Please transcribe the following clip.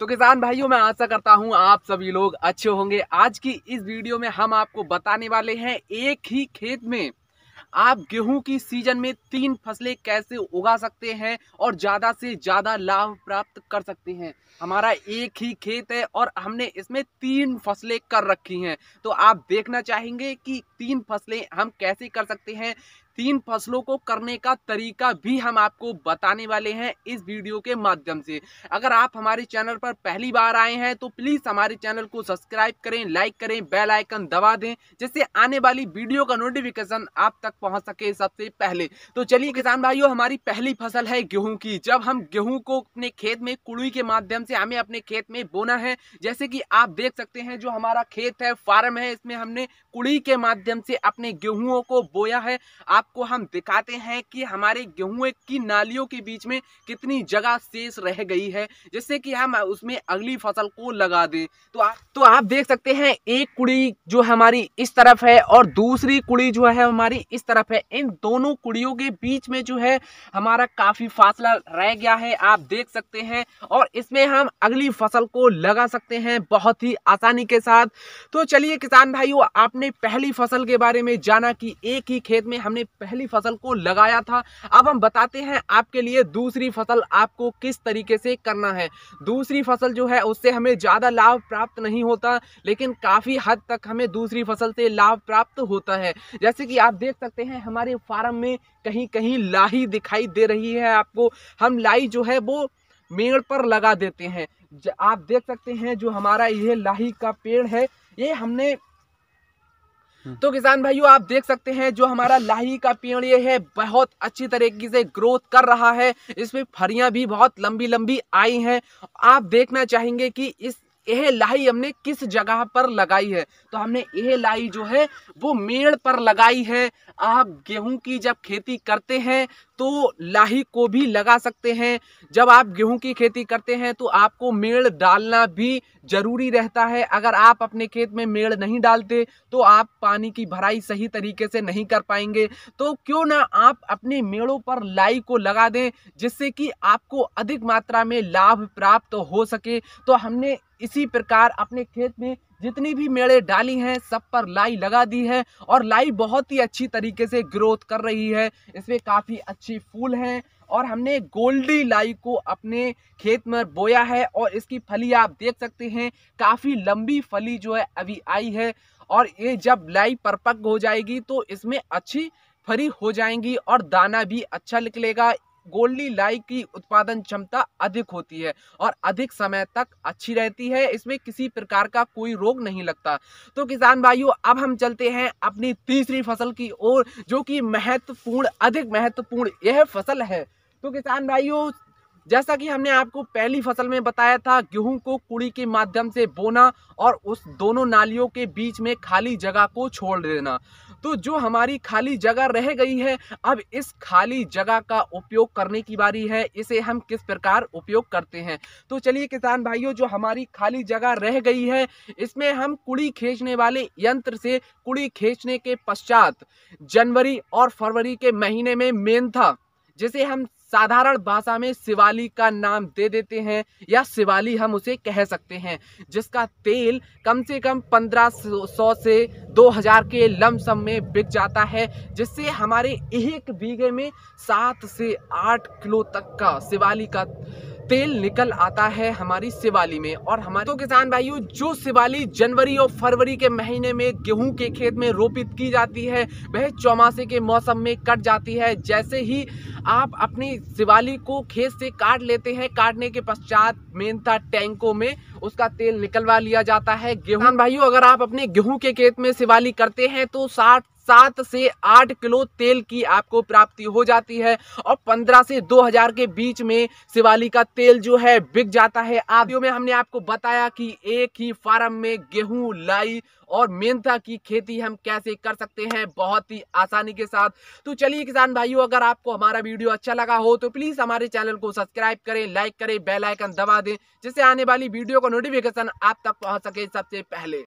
तो किसान भाइयों मैं आशा करता हूं आप सभी लोग अच्छे होंगे आज की इस वीडियो में हम आपको बताने वाले हैं एक ही खेत में आप गेहूं की सीजन में तीन फसलें कैसे उगा सकते हैं और ज़्यादा से ज़्यादा लाभ प्राप्त कर सकते हैं हमारा एक ही खेत है और हमने इसमें तीन फसलें कर रखी हैं तो आप देखना चाहेंगे कि तीन फसलें हम कैसे कर सकते हैं तीन फसलों को करने का तरीका भी हम आपको बताने वाले हैं इस वीडियो के माध्यम से अगर आप हमारे चैनल पर पहली बार आए हैं तो प्लीज़ हमारे चैनल को सब्सक्राइब करें लाइक करें बेल आइकन दबा दें जिससे आने वाली वीडियो का नोटिफिकेशन आप तक पहुंच सके सबसे पहले तो चलिए किसान भाइयों हमारी पहली फसल है गेहूं की जब हम गेहूं को अपने खेत में कुड़ी के माध्यम से हमें अपने खेत में बोना है जैसे कि आप देख सकते हैं जो हमारा खेत है फार्म है इसमें हमने कुड़ी के माध्यम से अपने गेहूं को बोया है आप आपको हम दिखाते हैं कि हमारे गेहूं की नालियों के बीच में कितनी जगह शेष रह गई है जिससे कि हम उसमें अगली फसल को लगा दें तो आप तो आप देख सकते हैं एक कुड़ी जो हमारी इस तरफ है और दूसरी कुड़ी जो है हमारी इस तरफ है इन दोनों कुड़ियों के बीच में जो है हमारा काफ़ी फासला रह गया है आप देख सकते हैं और इसमें हम अगली फसल को लगा सकते हैं बहुत ही आसानी के साथ तो चलिए किसान भाइयों आपने पहली फसल के बारे में जाना कि एक ही खेत में हमने पहली फसल को लगाया था अब हम बताते हैं आपके लिए दूसरी फसल आपको किस तरीके से करना है दूसरी फसल जो है उससे हमें ज़्यादा लाभ प्राप्त नहीं होता लेकिन काफ़ी हद तक हमें दूसरी फसल से लाभ प्राप्त होता है जैसे कि आप देख सकते हैं हमारे फार्म में कहीं कहीं लाही दिखाई दे रही है आपको हम लाही जो है वो मेड़ पर लगा देते हैं आप देख सकते हैं जो हमारा यह लाही का पेड़ है ये हमने हाँ। तो किसान भाइयों आप देख सकते हैं जो हमारा लाही का पेड़ ये है बहुत अच्छी तरीके से ग्रोथ कर रहा है इसमें फरियां भी बहुत लंबी लंबी आई हैं आप देखना चाहेंगे कि इस यह लाई हमने किस जगह पर लगाई है तो हमने यह लाई जो है वो मेड़ पर लगाई है आप गेहूं की जब खेती करते हैं तो लाही को भी लगा सकते हैं जब आप गेहूं की खेती करते हैं तो आपको मेड़ डालना भी ज़रूरी रहता है अगर आप अपने खेत में मेड़ नहीं डालते तो आप पानी की भराई सही तरीके से नहीं कर पाएंगे तो क्यों ना आप अपने मेड़ों पर लाई को लगा दें जिससे कि आपको अधिक मात्रा में लाभ प्राप्त हो सके तो हमने इसी प्रकार अपने खेत में जितनी भी मेड़े डाली हैं सब पर लाई लगा दी है और लाई बहुत ही अच्छी तरीके से ग्रोथ कर रही है इसमें काफ़ी अच्छे फूल हैं और हमने गोल्डी लाई को अपने खेत में बोया है और इसकी फली आप देख सकते हैं काफ़ी लंबी फली जो है अभी आई है और ये जब लाई परपक हो जाएगी तो इसमें अच्छी फरी हो जाएंगी और दाना भी अच्छा निकलेगा गोल्डी लाई की उत्पादन क्षमता अधिक होती है और अधिक समय तक अच्छी रहती है इसमें किसी प्रकार का कोई रोग नहीं लगता तो किसान भाइयों अब हम चलते हैं अपनी तीसरी फसल की ओर जो कि महत्वपूर्ण अधिक महत्वपूर्ण यह फसल है तो किसान भाइयों जैसा कि हमने आपको पहली फसल में बताया था गेहूं को कुड़ी के माध्यम से बोना और उस दोनों नालियों के बीच में खाली जगह को छोड़ देना तो जो हमारी खाली जगह रह गई है अब इस खाली जगह का उपयोग करने की बारी है इसे हम किस प्रकार उपयोग करते हैं तो चलिए किसान भाइयों जो हमारी खाली जगह रह गई है इसमें हम कुड़ी खींचने वाले यंत्र से कुड़ी खींचने के पश्चात जनवरी और फरवरी के महीने में मेन था जिसे हम साधारण भाषा में शिवाली का नाम दे देते हैं या शिवाली हम उसे कह सकते हैं जिसका तेल कम से कम पंद्रह सौ से 2000 के लमसम में बिक जाता है जिससे हमारे एक बीघे में सात से आठ किलो तक का शिवाली का तेल निकल आता है हमारी शिवाली में और हमारे तो किसान भाइयों जो शिवाली जनवरी और फरवरी के महीने में गेहूं के खेत में रोपित की जाती है वह चौमासे के मौसम में कट जाती है जैसे ही आप अपनी शिवाली को खेत से काट लेते हैं काटने के पश्चात मेनता टैंकों में उसका तेल निकलवा लिया जाता है गेहूं भाइयों अगर आप अपने गेहूं के खेत में शिवाली करते हैं तो साठ सात से आठ किलो तेल की आपको प्राप्ति हो जाती है और पंद्रह से दो हजार के बीच में शिवाली का तेल जो है बिक जाता है आदियों में हमने आपको बताया कि एक ही फार्म में गेहूं लाई और मेंथा की खेती हम कैसे कर सकते हैं बहुत ही आसानी के साथ तो चलिए किसान भाइयों अगर आपको हमारा वीडियो अच्छा लगा हो तो प्लीज़ हमारे चैनल को सब्सक्राइब करें लाइक करें बेल आइकन दबा दें जिससे आने वाली वीडियो का नोटिफिकेशन आप तक पहुंच सके सबसे पहले